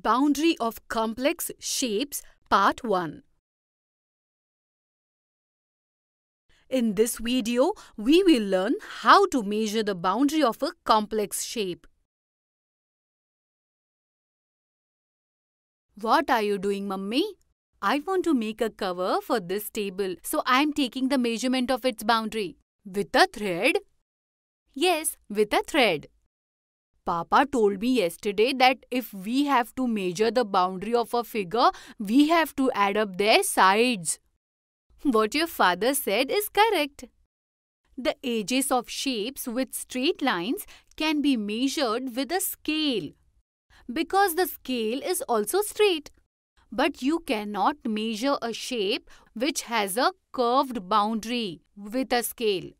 Boundary of Complex Shapes Part 1 In this video, we will learn how to measure the boundary of a complex shape. What are you doing, mummy? I want to make a cover for this table, so I am taking the measurement of its boundary. With a thread? Yes, with a thread. Papa told me yesterday that if we have to measure the boundary of a figure, we have to add up their sides. What your father said is correct. The edges of shapes with straight lines can be measured with a scale because the scale is also straight. But you cannot measure a shape which has a curved boundary with a scale.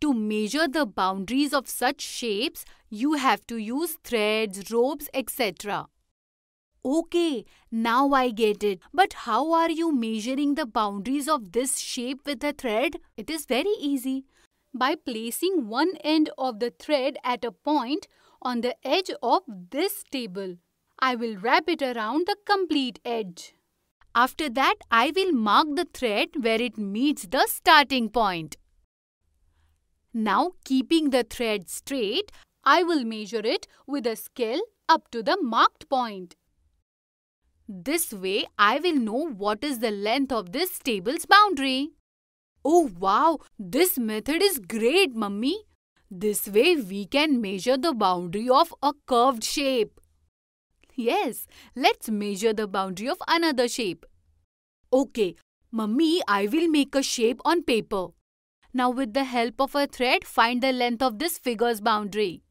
To measure the boundaries of such shapes, you have to use threads, ropes, etc. Okay, now I get it. But how are you measuring the boundaries of this shape with a thread? It is very easy. By placing one end of the thread at a point on the edge of this table. I will wrap it around the complete edge. After that, I will mark the thread where it meets the starting point. Now keeping the thread straight, I will measure it with a scale up to the marked point. This way, I will know what is the length of this table's boundary. Oh wow, this method is great, mummy. This way we can measure the boundary of a curved shape. Yes, let's measure the boundary of another shape. Okay, mummy, I will make a shape on paper. Now with the help of a thread, find the length of this figure's boundary.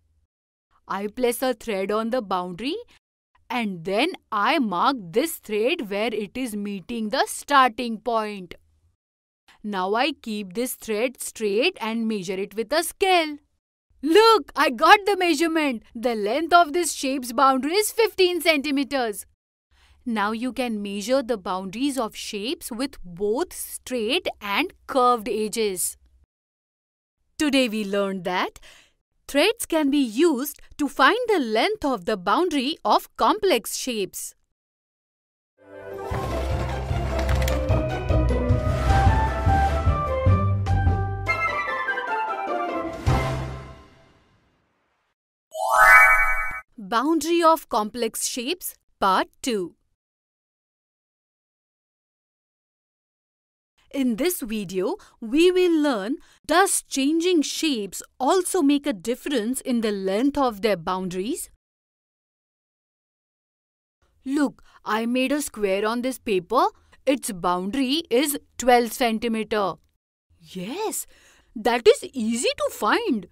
I place a thread on the boundary and then I mark this thread where it is meeting the starting point. Now I keep this thread straight and measure it with a scale. Look, I got the measurement. The length of this shape's boundary is 15 centimeters. Now you can measure the boundaries of shapes with both straight and curved edges. Today we learned that threads can be used to find the length of the boundary of complex shapes. Boundary of Complex Shapes Part 2 In this video, we will learn does changing shapes also make a difference in the length of their boundaries? Look, I made a square on this paper. Its boundary is 12 centimeter. Yes, that is easy to find.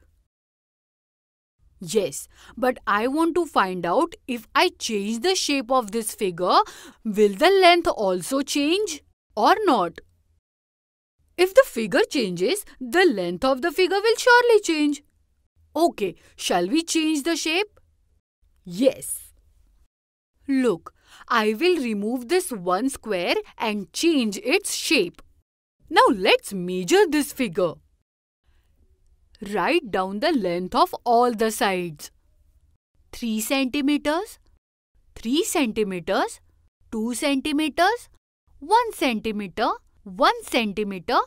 Yes, but I want to find out if I change the shape of this figure, will the length also change or not? If the figure changes, the length of the figure will surely change. Okay, shall we change the shape? Yes. Look, I will remove this one square and change its shape. Now let's measure this figure. Write down the length of all the sides. 3 centimeters, 3 centimeters, 2 centimeters, 1 centimeter, 1 centimeter,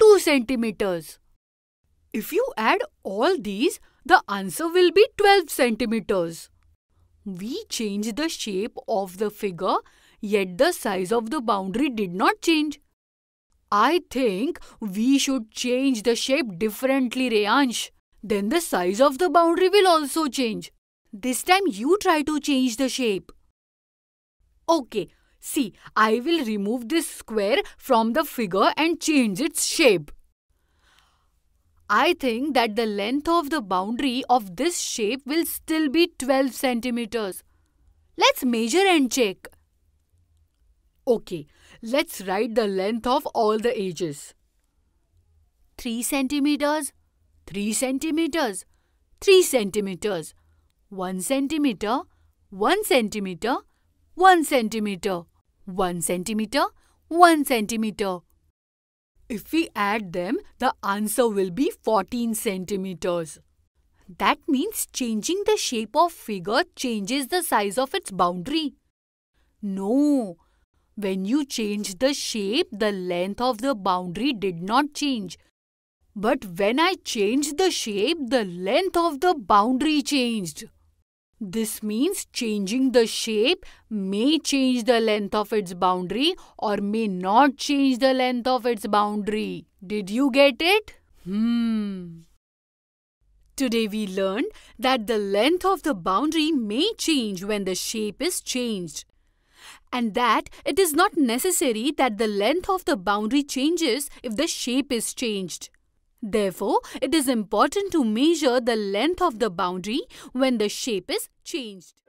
2 centimeters. If you add all these, the answer will be 12 centimeters. We changed the shape of the figure, yet the size of the boundary did not change. I think we should change the shape differently, Rayansh. Then the size of the boundary will also change. This time you try to change the shape. Okay, See, I will remove this square from the figure and change its shape. I think that the length of the boundary of this shape will still be 12 centimeters. Let's measure and check. Okay, let's write the length of all the edges. 3 centimeters, 3 centimeters, 3 centimeters, 1 centimeter, 1 centimeter, 1 centimeter. 1 centimeter, 1 centimeter. If we add them, the answer will be 14 centimeters. That means changing the shape of figure changes the size of its boundary. No. When you change the shape, the length of the boundary did not change. But when I changed the shape, the length of the boundary changed. This means changing the shape may change the length of its boundary or may not change the length of its boundary. Did you get it? Hmm. Today we learned that the length of the boundary may change when the shape is changed and that it is not necessary that the length of the boundary changes if the shape is changed. Therefore, it is important to measure the length of the boundary when the shape is changed.